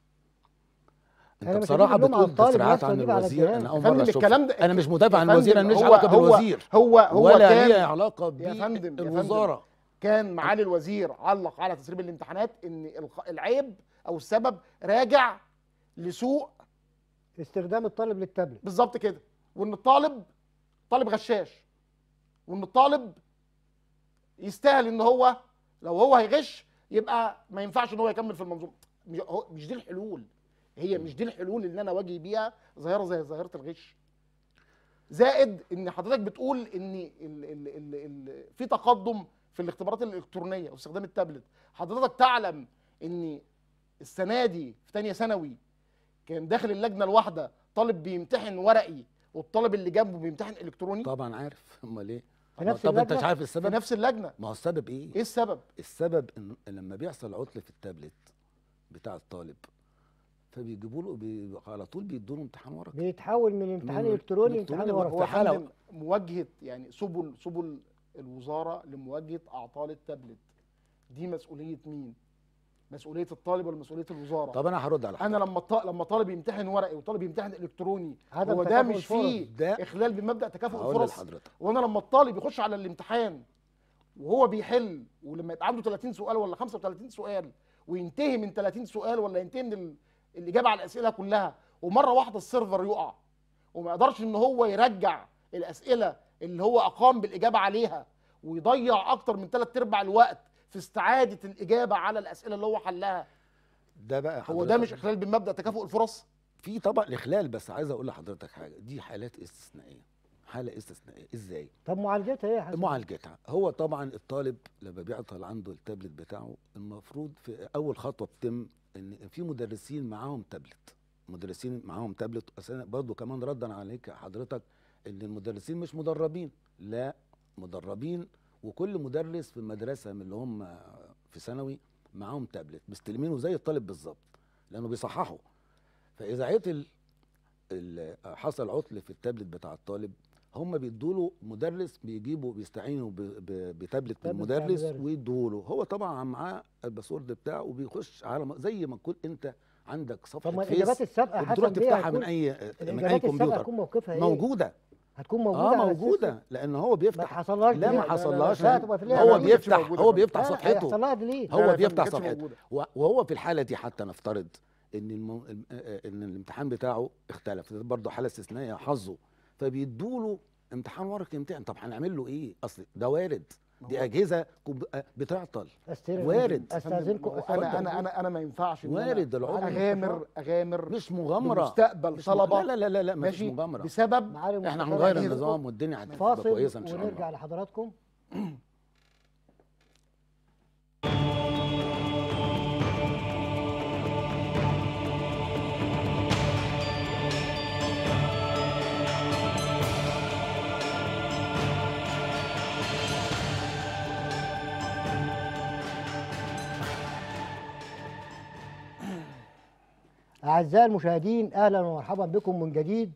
انت بصراحه بتقول تسريعات عن الوزير انا اول مره اشوف الكلام ده انا مش مدافع عن الوزير انا مش علاقه بالوزير هو هو ولا كان ليه علاقه بالوزاره كان معالي الوزير علق على تسريب الامتحانات ان العيب او السبب راجع لسوء استخدام الطالب للتابلت بالظبط كده وان الطالب طالب غشاش وان الطالب يستاهل ان هو لو هو هيغش يبقى ما ينفعش ان هو يكمل في المنظومه مش دي الحلول هي مش دي الحلول اللي انا واجه بيها ظاهره زي ظاهره الغش زائد ان حضرتك بتقول ان ال ال ال الـ في تقدم في الاختبارات الالكترونيه واستخدام التابلت حضرتك تعلم ان السنه دي في ثانيه ثانوي كان داخل اللجنه الواحده طالب بيمتحن ورقي والطالب اللي جنبه بيمتحن الكتروني طبعا عارف امال ايه في نفس طب انت مش عارف السبب في نفس اللجنه ما هو السبب ايه؟ ايه السبب؟ السبب ان لما بيحصل عطل في التابلت بتاع الطالب فبيجيبوا له بي... على طول بيدوا له امتحان ورقي بيتحول من امتحان الكتروني لامتحان ورقي مواجهه يعني سبل سبل الوزاره لمواجهه اعطال التابلت دي مسؤوليه مين؟ مسؤوليه الطالب ولا مسؤوليه الوزاره طب انا هرد على حضرتك. انا لما الط... لما طالب يمتحن ورقي وطالب يمتحن الكتروني هذا هو ده مش فيه ده... اخلال بمبدا تكافؤ الفرص وانا لما الطالب يخش على الامتحان وهو بيحل ولما يبقى عنده 30 سؤال ولا 35 سؤال وينتهي من 30 سؤال ولا ينتهي من ال... الاجابه على الاسئله كلها ومره واحده السيرفر يقع وما يقدرش ان هو يرجع الاسئله اللي هو اقام بالاجابه عليها ويضيع اكتر من ثلاث ارباع الوقت في استعاده الاجابه على الاسئله اللي هو حلها ده بقى هو ده مش اخلال بمبدا تكافؤ الفرص في طبعا إخلال بس عايز اقول لحضرتك حاجه دي حالات استثنائيه حاله استثنائيه ازاي طب معالجتها ايه يا معالجتها هو طبعا الطالب لما بيعطل عنده التابلت بتاعه المفروض في اول خطوه بتتم ان في مدرسين معاهم تابلت مدرسين معاهم تابلت برضه كمان ردا عليك حضرتك ان المدرسين مش مدربين لا مدربين وكل مدرس في المدرسه من اللي هم في ثانوي معاهم تابلت مستلمينه زي الطالب بالظبط لانه بيصححوا فاذا عطل حصل عطل في التابلت بتاع الطالب هم بيدوا له مدرس بيجيبوا بيستعينوا بتابلت المدرس ويدوا له هو طبعا معاه الباسورد بتاعه وبيخش على زي ما تكون انت عندك صفحه طب الاجابات السابقه حسب تفتحها من اي من اي كمبيوتر إيه؟ موجوده هتكون آه، موجوده اه موجوده لان هو بيفتح ما حصلهاش لا ما حصلهاش هو بيفتح هو بيفتح صفحته هو بيفتح صفحته وهو في الحاله دي حتى نفترض ان آه، ان الامتحان بتاعه اختلف برضه حاله استثنائيه حظه فبيدوا له امتحان ورقي امتحان طب هنعمل له ايه اصل ده وارد دي اجهزه آه، بتعطل وارد استاذنكم انا انا انا انا ما ينفعش وارد العمر اغامر اغامر مش مغامره مستقبل طلبه لا لا لا لا مش مغامره بسبب احنا هنغير النظام والدنيا هتبقى كويسه ان شاء الله ونرجع لحضراتكم أعزائي المشاهدين أهلا ومرحبا بكم من جديد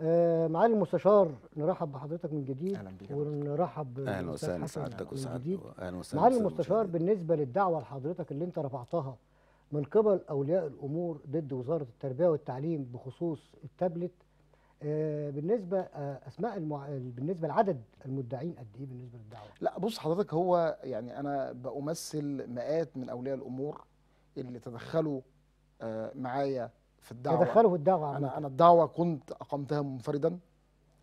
آه، معالي المستشار نرحب بحضرتك من جديد اهلا ونرحب اهلا وسهلا سعادتك وسعادتك اهلا وسهلا معالي المستشار بالنسبه للدعوه لحضرتك اللي انت رفعتها من قبل اولياء الامور ضد وزاره التربيه والتعليم بخصوص التابلت آه، بالنسبه آه، اسماء المع... بالنسبه لعدد المدعين قد ايه بالنسبه للدعوه؟ لا بص حضرتك هو يعني انا بأمثل مئات من اولياء الامور اللي تدخلوا آه، معايا في الدعوه تدخلوا في الدعوه انا انا الدعوه كنت اقمتها منفردا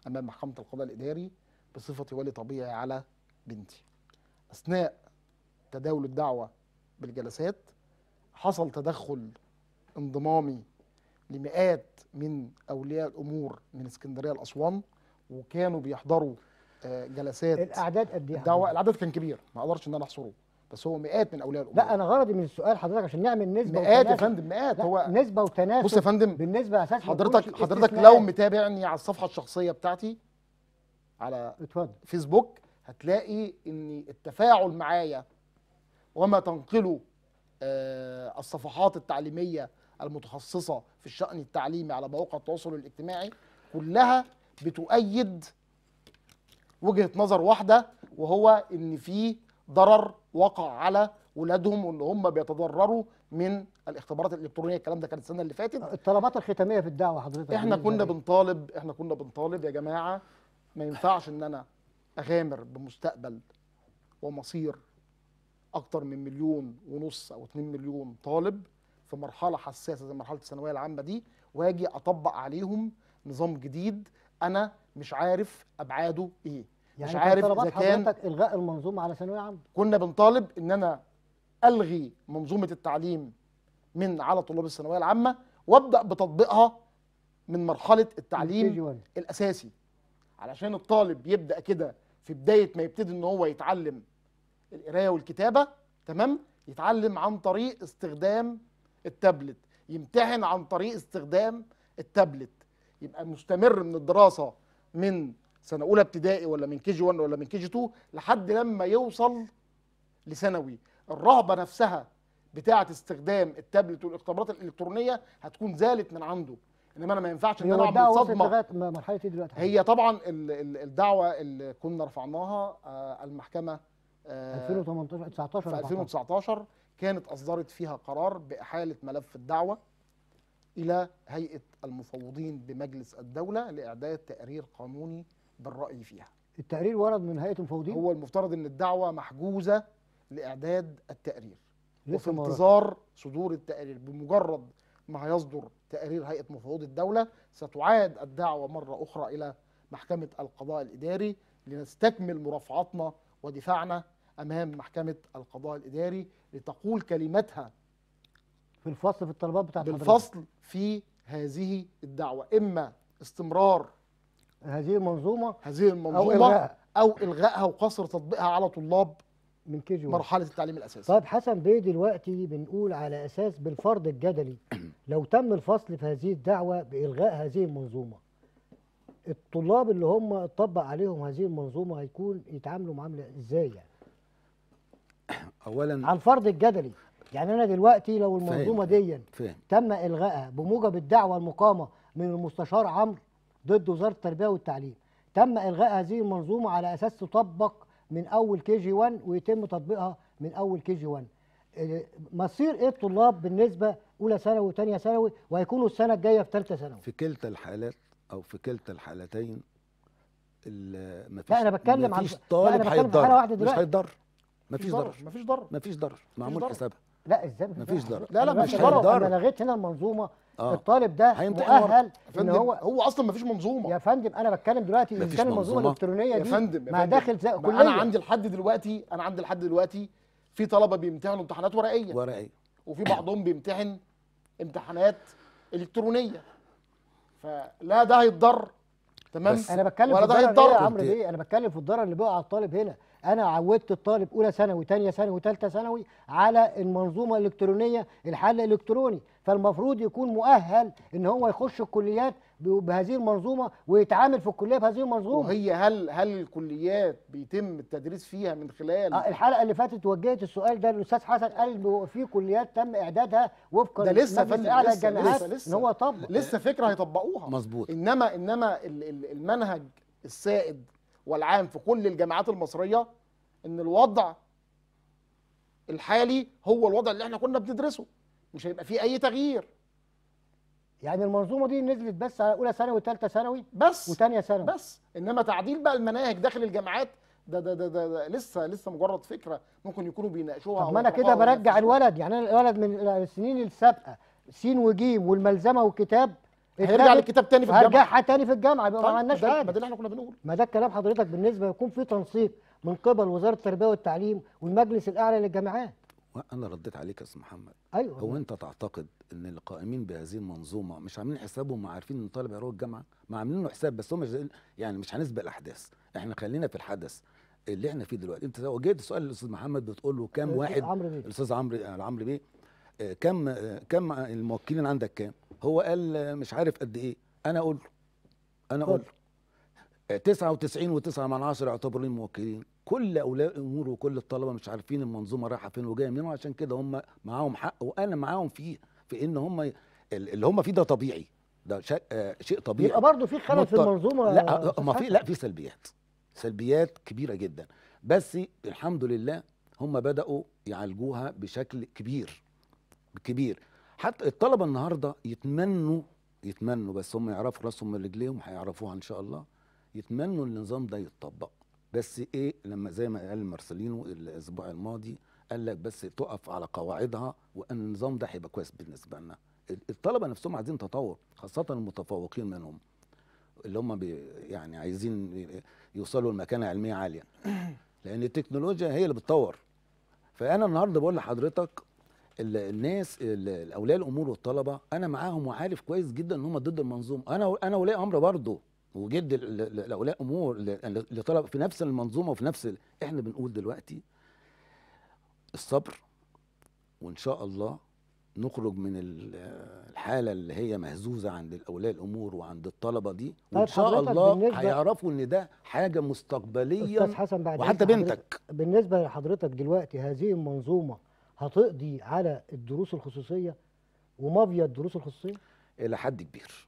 امام محكمه القضاء الاداري بصفتي ولي طبيعي على بنتي اثناء تداول الدعوه بالجلسات حصل تدخل انضمامي لمئات من اولياء الامور من اسكندريه لاسوان وكانوا بيحضروا آه، جلسات الاعداد قد ايه الدعوه الاعداد كان كبير ما اقدرش ان انا احصره بس هو مئات من اولياء الامور لا انا غرضي من السؤال حضرتك عشان نعمل نسبه مئات يا فندم مئات هو نسبه وتناسب بص يا فندم بالنسبه اساسا حضرتك حضرتك لو متابعني على الصفحه الشخصيه بتاعتي على اتفضل فيسبوك هتلاقي ان التفاعل معايا وما تنقله آه الصفحات التعليميه المتخصصه في الشان التعليمي على مواقع التواصل الاجتماعي كلها بتؤيد وجهه نظر واحده وهو ان في ضرر وقع على ولادهم وان هم بيتضرروا من الاختبارات الالكترونيه الكلام ده كان السنه اللي فاتت الطلبات الختاميه في الدعوه حضرتك احنا كنا يعني بنطالب احنا كنا بنطالب يا جماعه ما ينفعش ان انا اغامر بمستقبل ومصير اكتر من مليون ونص او 2 مليون طالب في مرحله حساسه زي مرحله الثانويه العامه دي واجي اطبق عليهم نظام جديد انا مش عارف ابعاده ايه يعني مش عارف اذا كان حضرتك الغاء المنظومه على ثانويه عامه كنا بنطالب ان انا الغي منظومه التعليم من على طلاب الثانويه العامه وابدا بتطبيقها من مرحله التعليم الاساسي علشان الطالب يبدا كده في بدايه ما يبتدي ان هو يتعلم القرايه والكتابه تمام يتعلم عن طريق استخدام التابلت يمتحن عن طريق استخدام التابلت يبقى مستمر من الدراسه من سنه اولى ابتدائي ولا من كي جي 1 ولا من كي جي 2 لحد لما يوصل لثانوي الرهبه نفسها بتاعه استخدام التابلت والاختبارات الالكترونيه هتكون زالت من عنده انما انا ما ينفعش ان انا اعمل صدمه لغايه مرحله ايه دلوقتي هي طبعا الدعوه اللي كنا رفعناها آه، المحكمه 2018 آه، 19 في 2019 كانت اصدرت فيها قرار باحاله ملف الدعوه الى هيئه المفوضين بمجلس الدوله لاعداد تقرير قانوني بالرأي فيها التقرير ورد من هيئة المفوضين هو المفترض أن الدعوة محجوزة لإعداد التقرير وفي انتظار صدور التقرير بمجرد ما هيصدر تقرير هيئة مفوض الدولة ستعاد الدعوة مرة أخرى إلى محكمة القضاء الإداري لنستكمل مرافعتنا ودفاعنا أمام محكمة القضاء الإداري لتقول كلمتها في الفصل في الطلبات بتاعت بالفصل في هذه الدعوة إما استمرار هذه المنظومه هذه المنظومه او الغاء او الغائها وقصر تطبيقها على طلاب من كي جي مرحله التعليم الاساسي طيب حسن بيه دلوقتي بنقول على اساس بالفرض الجدلي لو تم الفصل في هذه الدعوه بالغاء هذه المنظومه الطلاب اللي هم اتطبق عليهم هذه المنظومه هيكون يتعاملوا معامله ازاي يعني اولا على الفرض الجدلي يعني انا دلوقتي لو المنظومه ديا تم الغائها بموجب الدعوه المقامه من المستشار عمرو ضد وزاره التربيه والتعليم تم الغاء هذه المنظومه على اساس تطبق من اول كي جي 1 ويتم تطبيقها من اول كي جي 1 آه، مصير ايه الطلاب بالنسبه اولى ثانوي وثانيه ثانوي وهيكونوا السنه الجايه في ثالثه ثانوي في كلتا الحالات او في كلتا الحالتين مفيش لا انا بتكلم عن طالب هيتضرر مش هيتضرر مفيش ضرر مفيش ضرر مفيش ضرر معمول حسابها لا ازاي مفيش ضرر لا لا مش هيتضرر انا لغيت هنا المنظومه آه. الطالب ده مؤهل ان هو هو اصلا ما فيش منظومه يا فندم انا بتكلم دلوقتي ان كان المنظومه الالكترونيه دي يا فندم ما داخل زي كليه انا عندي لحد دلوقتي انا عندي لحد دلوقتي في طلبه بيمتحنوا امتحانات ورقيه ورقيه وفي بعضهم بيمتحن امتحانات الكترونيه فلا ده هيتضر تمام انا بتكلم ولا ده هيتضر إيه انا بتكلم في الضرر اللي بيقع على الطالب هنا انا عودت الطالب اولى ثانوي ثانيه ثانوي ثالثه ثانوي على المنظومه الالكترونيه الحل الالكتروني فالمفروض يكون مؤهل ان هو يخش الكليات بهذه المنظومه ويتعامل في الكليه بهذه المنظومه وهي هل هل الكليات بيتم التدريس فيها من خلال آه، الحلقه اللي فاتت وجهت السؤال ده للاستاذ حسن قال في كليات تم اعدادها وفقا ده لسه في لسه, لسه ان هو طبق لسه فكره هيطبقوها مظبوط انما انما المنهج السائد والعام في كل الجامعات المصريه ان الوضع الحالي هو الوضع اللي احنا كنا بندرسه مش هيبقى فيه اي تغيير يعني المنظومه دي نزلت بس على اولى ثانوي وثالثه ثانوي بس وثانيه ثانوي بس انما تعديل بقى المناهج داخل الجامعات ده ده ده, ده, ده لسه لسه مجرد فكره ممكن يكونوا بيناقشوها طب ما انا كده برجع الولد يعني انا الولد من السنين السابقه س وج والملزمه والكتاب هيرجع للكتاب تاني في الجامعه هيرجعها تاني في الجامعه يبقى ما طيب، عملناش حاجه ما ده اللي احنا كنا بنقول ما ده الكلام حضرتك بالنسبه يكون في تنسيق من قبل وزاره التربيه والتعليم والمجلس الاعلى للجامعات انا رديت عليك يا استاذ محمد ايوه هو انت تعتقد ان القائمين بهذه المنظومه مش عاملين حسابهم وعارفين ان طالب هيروح الجامعه ما عاملين له حساب بس هم يعني مش هنسبق الاحداث احنا خلينا في الحدث اللي احنا فيه دلوقتي انت وجهت سؤال للاستاذ محمد بتقول له كام واحد الاستاذ عمرو الاستاذ عمرو بيه كم كم الموكلين عندك كام هو قال مش عارف قد ايه انا اقول انا اقول 99 و يعتبرون من يعتبروا موكلين كل اولياء الامور وكل الطلبه مش عارفين المنظومه رايحه فين وجايه منين وعشان كده هم معاهم حق وانا معاهم في في ان هم اللي هم فيه ده طبيعي ده آه، شيء طبيعي يبقى برضه في خلل في المنظومه لا ما آه، في لا في سلبيات سلبيات كبيره جدا بس الحمد لله هم بداوا يعالجوها بشكل كبير كبير حتى الطلبه النهارده يتمنوا يتمنوا بس هم يعرفوا راسهم من رجليهم هيعرفوها ان شاء الله يتمنوا النظام ده يتطبق بس ايه لما زي ما قال مارسيلينو الاسبوع الماضي قال لك بس تقف على قواعدها وان النظام ده هيبقى كويس بالنسبه لنا الطلبه نفسهم عايزين تطور خاصه المتفوقين منهم اللي هم يعني عايزين يوصلوا لمكانه علميه عاليه لان التكنولوجيا هي اللي بتطور فانا النهارده بقول لحضرتك الناس اولياء الامور والطلبه انا معاهم وعارف كويس جدا ان هم ضد المنظومه انا انا ولي امر برضه وجد الاولياء امور لطلب في نفس المنظومه وفي نفس احنا بنقول دلوقتي الصبر وان شاء الله نخرج من الحاله اللي هي مهزوزه عند اولياء الامور وعند الطلبه دي طيب وان شاء الله هيعرفوا ان ده حاجه مستقبليه وحتى بنتك بالنسبه لحضرتك دلوقتي هذه المنظومه هتقضي على الدروس الخصوصيه ومافيا الدروس الخصوصيه؟ الى حد كبير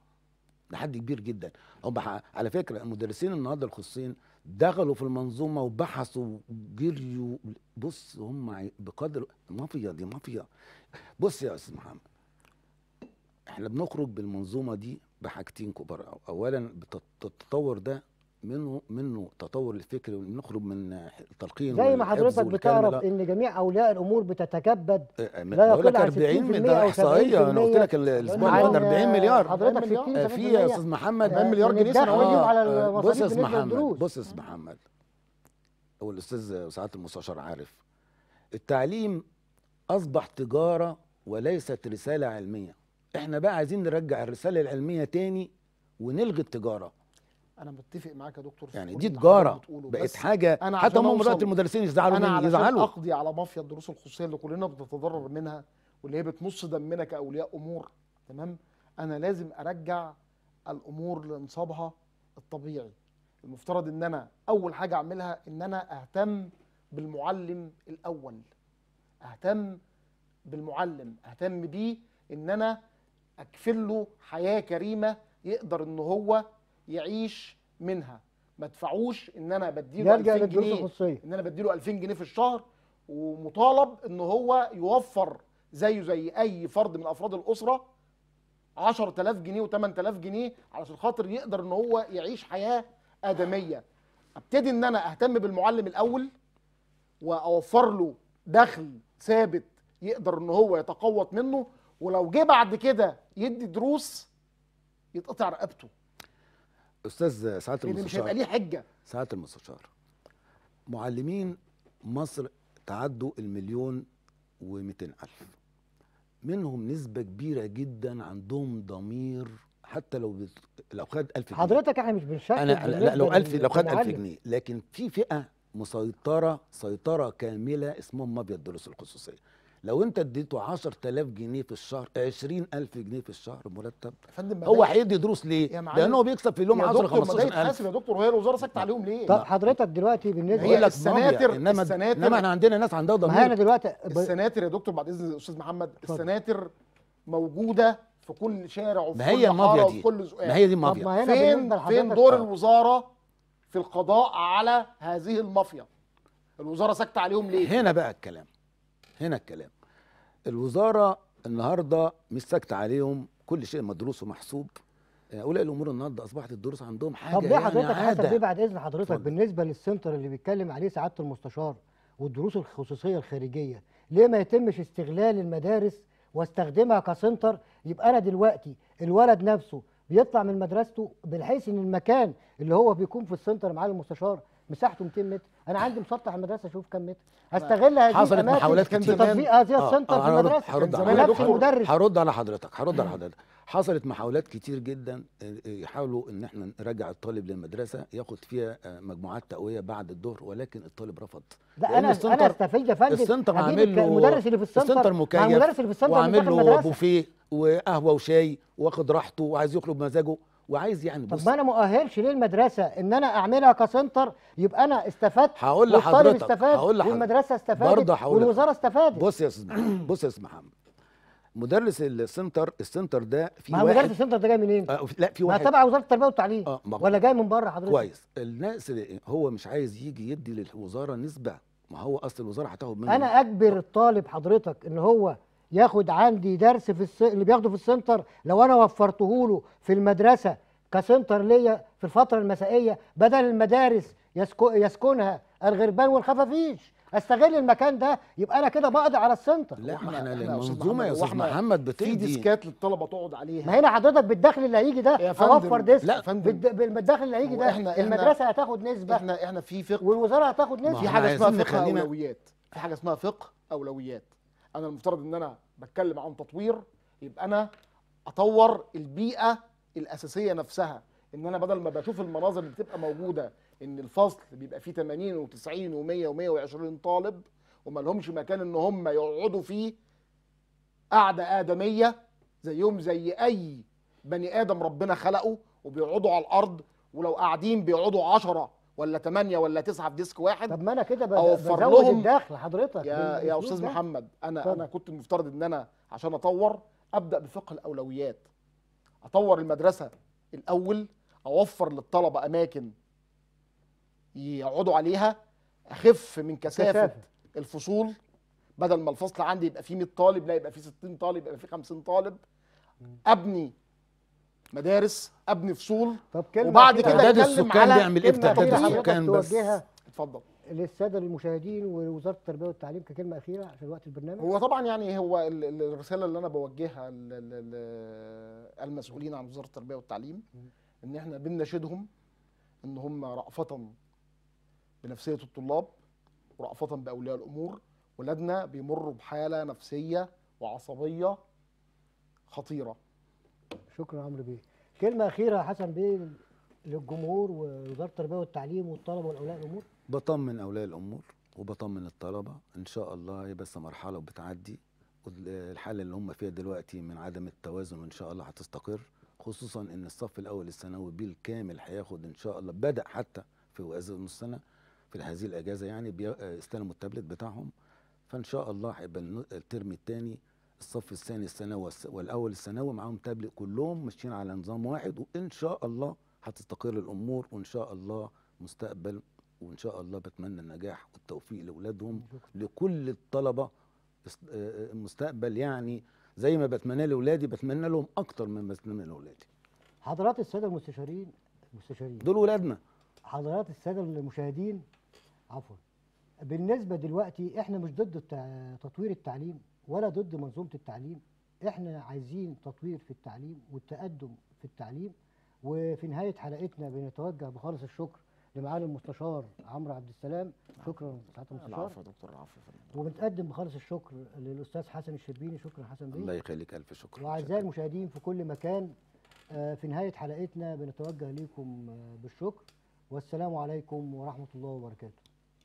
لحد كبير جدا هم على فكره المدرسين النهارده الخصوصيين دخلوا في المنظومه وبحثوا وجريوا بص هم بقدر مافيا دي مافيا بص يا استاذ محمد احنا بنخرج بالمنظومه دي بحاجتين كبار اولا التطور ده منه منه تطور الفكر ونخرج من تلقين زي ما حضرتك بتعرف ان جميع اولياء الامور بتتكبد أه، أه، لا يقل عن 40 مليار ده احصائيه انا قلت لك الاسبوع اللي 40 مليار حضرتك في أه، يا استاذ محمد 40 مليار جنيه سنويا بص يا استاذ محمد بص يا استاذ محمد هو الاستاذ سعاده المستشار عارف التعليم اصبح تجاره وليست رساله علميه احنا بقى عايزين نرجع الرساله العلميه تاني ونلغي التجاره انا متفق معاك يا دكتور يعني دي تجاره بقت حاجه أنا حتى هم دلوقتي المدرسين يزعلوا انا علشان يزعلوا. اقضي على مافيا الدروس الخصوصيه اللي كلنا بنتضرر منها واللي هي بتمص دمنا كاولياء امور تمام انا لازم ارجع الامور لنصابها الطبيعي المفترض ان انا اول حاجه اعملها ان انا اهتم بالمعلم الاول اهتم بالمعلم اهتم بيه ان انا اكفل له حياه كريمه يقدر ان هو يعيش منها ما ادفعوش ان انا بديله 2000 جنيه ان انا بديله 2000 جنيه في الشهر ومطالب ان هو يوفر زيه زي اي فرد من افراد الاسره 10000 جنيه و8000 جنيه علشان خاطر يقدر ان هو يعيش حياه ادميه ابتدي ان انا اهتم بالمعلم الاول واوفر له دخل ثابت يقدر ان هو يتقوط منه ولو جه بعد كده يدي دروس يتقطع رقبته استاذ سعاده المستشار مش هيبقى ليه حجه سعاده المستشار معلمين مصر تعدوا المليون و الف منهم نسبه كبيره جدا عندهم ضمير حتى لو بت... لو خد 1000 جنيه حضرتك احنا مش بنشكك انا لا لو 1000 يعني لو خد 1000 جنيه لكن في فئه مسيطره سيطره كامله اسمهم مافيا الدروس الخصوصيه لو انت اديته 10000 جنيه في الشهر 20000 جنيه في الشهر مرتب هو هيدي دروس ليه؟ لانه لان هو بيكسب في اليوم 10 15000 يا دكتور وهي الوزاره ساكته عليهم ليه؟ طب حضرتك دلوقتي بالنسبه هي السناتر انما السناتر انما احنا عندنا ناس عندها ضمير ما انا دلوقتي ب... السناتر يا دكتور بعد اذن الاستاذ محمد السناتر موجوده في كل شارع وفي كل حاره وفي كل زقاق ما هي دي المافيا فين فين دور طيب. الوزاره في القضاء على هذه المافيا؟ الوزاره ساكته عليهم ليه؟ هنا بقى الكلام هنا الكلام الوزاره النهارده مش ساكته عليهم كل شيء مدروس ومحسوب هؤلاء آه، الامور النهارده اصبحت الدروس عندهم حاجه طب ليه يعني حضرتك حسب إيه بعد اذن حضرتك فضل. بالنسبه للسنتر اللي بيتكلم عليه سعاده المستشار والدروس الخصوصيه الخارجيه ليه ما يتمش استغلال المدارس واستخدمها كسنتر يبقى انا دلوقتي الولد نفسه بيطلع من مدرسته بحيث ان المكان اللي هو بيكون في السنتر معاه المستشار مساحته 200 متر انا عندي مسطح المدرسه اشوف كم متر هستغل هذه حصلت محاولات كتير في تطبيق هذه السنتر في المدرسه هرد على هرد على حضرتك هرد على حضرتك حصلت محاولات كتير جدا آه، آه، يحاولوا ان احنا نرجع الطالب للمدرسه ياخد فيها آه، مجموعات تقويه بعد الظهر ولكن الطالب رفض لا انا انا استفيد يا فندم السنتر عامل له المدرس اللي في السنتر السنتر وعامل له بوفيه وقهوه وشاي واخد راحته وعايز يخرج بمزاجه وعايز يعني بص طب ما انا مؤهلش ليه المدرسه ان انا اعملها كسنتر يبقى انا استفدت هقول لحضرتك استفاد هقول لحضرتك والمدرسه استفادت والوزاره استفادت بص يا استاذ بص يا استاذ محمد مدرس السنتر السنتر ده في واحد مدرس السنتر ده جاي منين؟ آه لا في واحد تبع وزاره التربيه والتعليم آه ولا جاي من بره حضرتك؟ كويس الناس هو مش عايز يجي يدي للوزاره نسبه ما هو اصل الوزاره هتاخد منه انا اجبر الطالب حضرتك ان هو ياخد عندي درس في الس... اللي بياخده في السنتر لو انا وفرته له في المدرسه كسنتر ليا في الفتره المسائيه بدل المدارس يسكو... يسكنها الغربان والخفافيش استغل المكان ده يبقى انا كده بقضي على السنتر لا ما احنا المنظومه يا استاذ محمد بتدي في ديسكات للطلبه تقعد عليها ما هنا حضرتك بالدخل اللي هيجي ده يا فندم اوفر ديسك لا فندم بالدخل اللي هيجي ده المدرسه هتاخد نسبه احنا احنا في فقه والوزاره هتاخد نسبه في حاجه اسمها فقه اولويات في حاجه اسمها فقه اولويات انا المفترض ان انا بتكلم عن تطوير يبقى انا اطور البيئه الاساسيه نفسها ان انا بدل ما بشوف المناظر اللي بتبقى موجوده ان الفصل بيبقى فيه 80 و90 و100 و120 طالب وما لهمش مكان ان هم يقعدوا فيه قعده ادميه زيهم زي اي بني ادم ربنا خلقه وبيقعدوا على الارض ولو قاعدين بيقعدوا 10 ولا 8 ولا 9 في ديسك واحد طب ما انا كده بزود لهم الدخل حضرتك يا يا استاذ محمد انا طبعا. انا كنت المفترض ان انا عشان اطور ابدا بفقه الاولويات اطور المدرسه الاول اوفر للطلبه اماكن يقعدوا عليها اخف من كثافه كثافة. الفصول بدل ما الفصل عندي يبقى فيه 100 طالب لا يبقى فيه 60 طالب يبقى فيه 50 طالب ابني مدارس ابني فصول طب كلمة وبعد كده تعداد السكان بيعمل ايه تعداد السكان بس اتفضل للساده المشاهدين ووزاره التربيه والتعليم ككلمه اخيره عشان وقت البرنامج هو طبعا يعني هو الرساله اللي انا بوجهها للمسؤولين عن وزاره التربيه والتعليم ان احنا بنناشدهم ان هم رأفة بنفسيه الطلاب ورأفة باولياء الامور ولادنا بيمروا بحاله نفسيه وعصبيه خطيره شكرا عمرو بيه كلمه اخيره يا حسن بيه للجمهور ووزاره التربيه والتعليم والطلبه واولياء الامور بطمن اولياء الامور وبطمن الطلبه ان شاء الله هي بس مرحله وبتعدي الحاله اللي هم فيها دلوقتي من عدم التوازن وان شاء الله هتستقر خصوصا ان الصف الاول الثانوي بالكامل هياخد ان شاء الله بدا حتى في نص السنه في هذه الاجازه يعني آه، استلموا التابلت بتاعهم فان شاء الله هيبقى الترم الثاني الصف الثاني الثانوي والاول الثانوي معاهم تابلت كلهم ماشيين على نظام واحد وان شاء الله هتستقر الامور وان شاء الله مستقبل وان شاء الله بتمنى النجاح والتوفيق لاولادهم لكل الطلبه آه، آه، مستقبل يعني زي ما بتمنى لاولادي بتمنى لهم اكتر من بتمنى لاولادي حضرات الساده المستشارين المستشارين دول ولادنا حضرات الساده المشاهدين عفوا بالنسبه دلوقتي احنا مش ضد تطوير التعليم ولا ضد منظومه التعليم احنا عايزين تطوير في التعليم والتقدم في التعليم وفي نهايه حلقتنا بنتوجه بخالص الشكر لمعالي المستشار عمرو عبد السلام شكرا سعاده المستشار العفو يا دكتور العفو وبنتقدم بخالص الشكر للاستاذ حسن الشربيني شكرا حسن بيه الله يخليك الف شكر واعزائي المشاهدين في كل مكان آه، في نهايه حلقتنا بنتوجه ليكم آه، بالشكر والسلام عليكم ورحمه الله وبركاته